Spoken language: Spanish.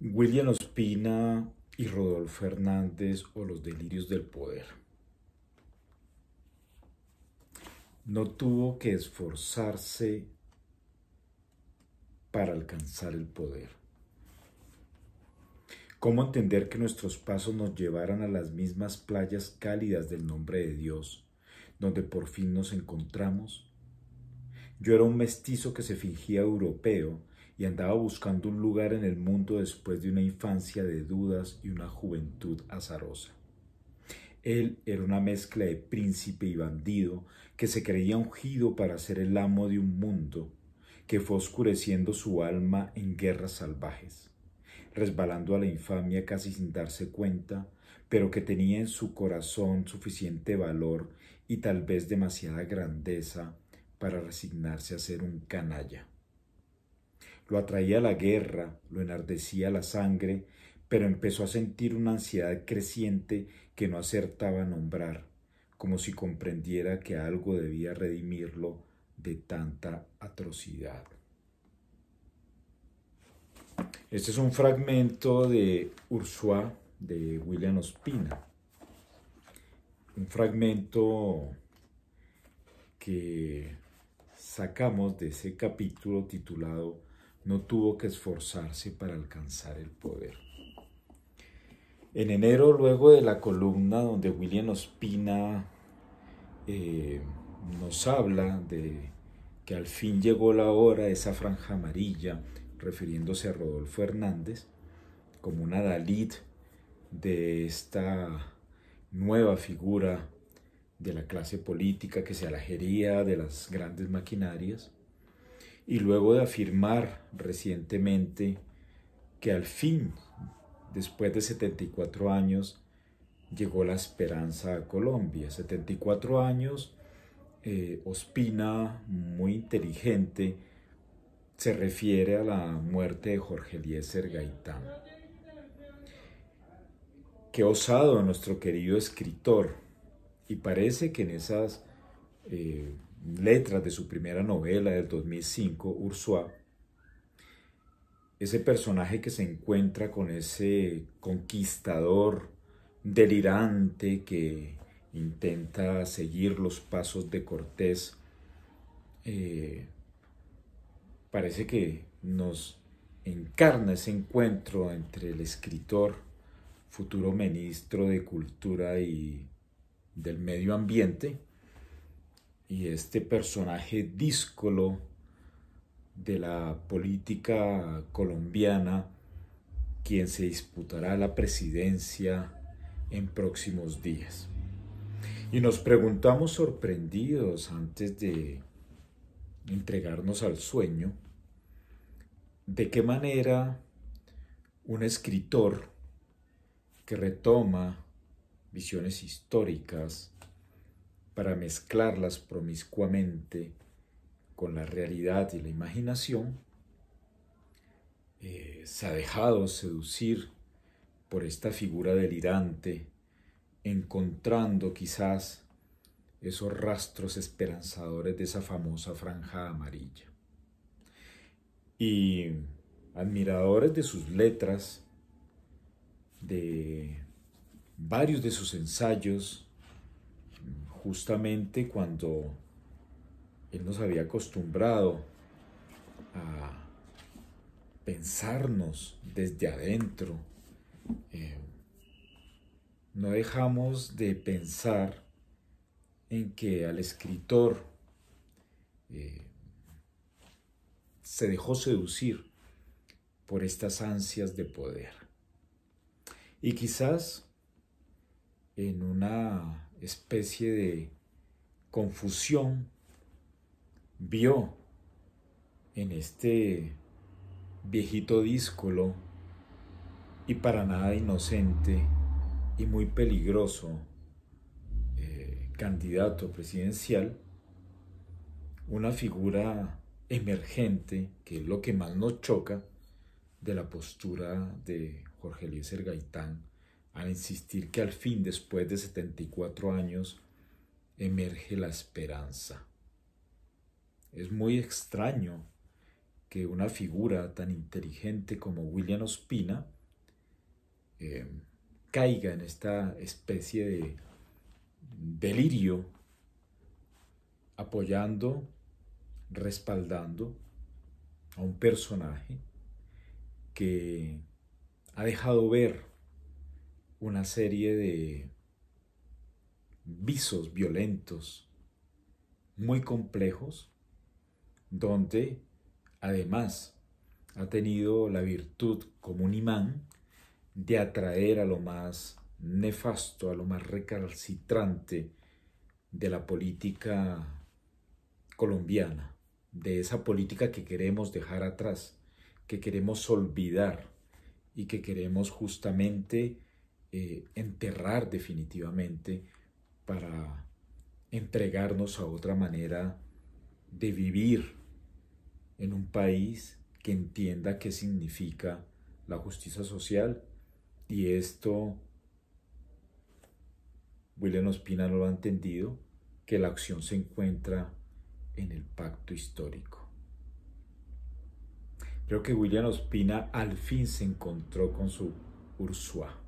William Ospina y Rodolfo Hernández o los delirios del poder. No tuvo que esforzarse para alcanzar el poder. ¿Cómo entender que nuestros pasos nos llevaran a las mismas playas cálidas del nombre de Dios, donde por fin nos encontramos? Yo era un mestizo que se fingía europeo y andaba buscando un lugar en el mundo después de una infancia de dudas y una juventud azarosa. Él era una mezcla de príncipe y bandido que se creía ungido para ser el amo de un mundo que fue oscureciendo su alma en guerras salvajes, resbalando a la infamia casi sin darse cuenta, pero que tenía en su corazón suficiente valor y tal vez demasiada grandeza para resignarse a ser un canalla. Lo atraía la guerra, lo enardecía la sangre, pero empezó a sentir una ansiedad creciente que no acertaba a nombrar, como si comprendiera que algo debía redimirlo de tanta atrocidad. Este es un fragmento de Ursua de William Ospina. Un fragmento que sacamos de ese capítulo titulado no tuvo que esforzarse para alcanzar el poder. En enero, luego de la columna donde William Ospina eh, nos habla de que al fin llegó la hora de esa franja amarilla, refiriéndose a Rodolfo Hernández, como una Dalit de esta nueva figura de la clase política que se alajería de las grandes maquinarias, y luego de afirmar recientemente que al fin, después de 74 años, llegó la esperanza a Colombia. 74 años, eh, Ospina, muy inteligente, se refiere a la muerte de Jorge Eliezer Gaitán. Qué osado nuestro querido escritor, y parece que en esas... Eh, letras de su primera novela del 2005, Ursua, ese personaje que se encuentra con ese conquistador delirante que intenta seguir los pasos de Cortés, eh, parece que nos encarna ese encuentro entre el escritor, futuro ministro de Cultura y del Medio Ambiente, y este personaje díscolo de la política colombiana, quien se disputará la presidencia en próximos días. Y nos preguntamos sorprendidos antes de entregarnos al sueño, de qué manera un escritor que retoma visiones históricas, para mezclarlas promiscuamente con la realidad y la imaginación, eh, se ha dejado seducir por esta figura delirante, encontrando quizás esos rastros esperanzadores de esa famosa franja amarilla. Y admiradores de sus letras, de varios de sus ensayos, justamente cuando Él nos había acostumbrado a pensarnos desde adentro. Eh, no dejamos de pensar en que al escritor eh, se dejó seducir por estas ansias de poder. Y quizás en una especie de confusión, vio en este viejito díscolo y para nada inocente y muy peligroso eh, candidato presidencial, una figura emergente, que es lo que más nos choca de la postura de Jorge Eliezer Gaitán al insistir que al fin, después de 74 años, emerge la esperanza. Es muy extraño que una figura tan inteligente como William Ospina eh, caiga en esta especie de delirio apoyando, respaldando a un personaje que ha dejado ver una serie de visos violentos muy complejos, donde además ha tenido la virtud como un imán de atraer a lo más nefasto, a lo más recalcitrante de la política colombiana, de esa política que queremos dejar atrás, que queremos olvidar y que queremos justamente eh, enterrar definitivamente para entregarnos a otra manera de vivir en un país que entienda qué significa la justicia social y esto William Ospina no lo ha entendido que la acción se encuentra en el pacto histórico. Creo que William Ospina al fin se encontró con su Ursua.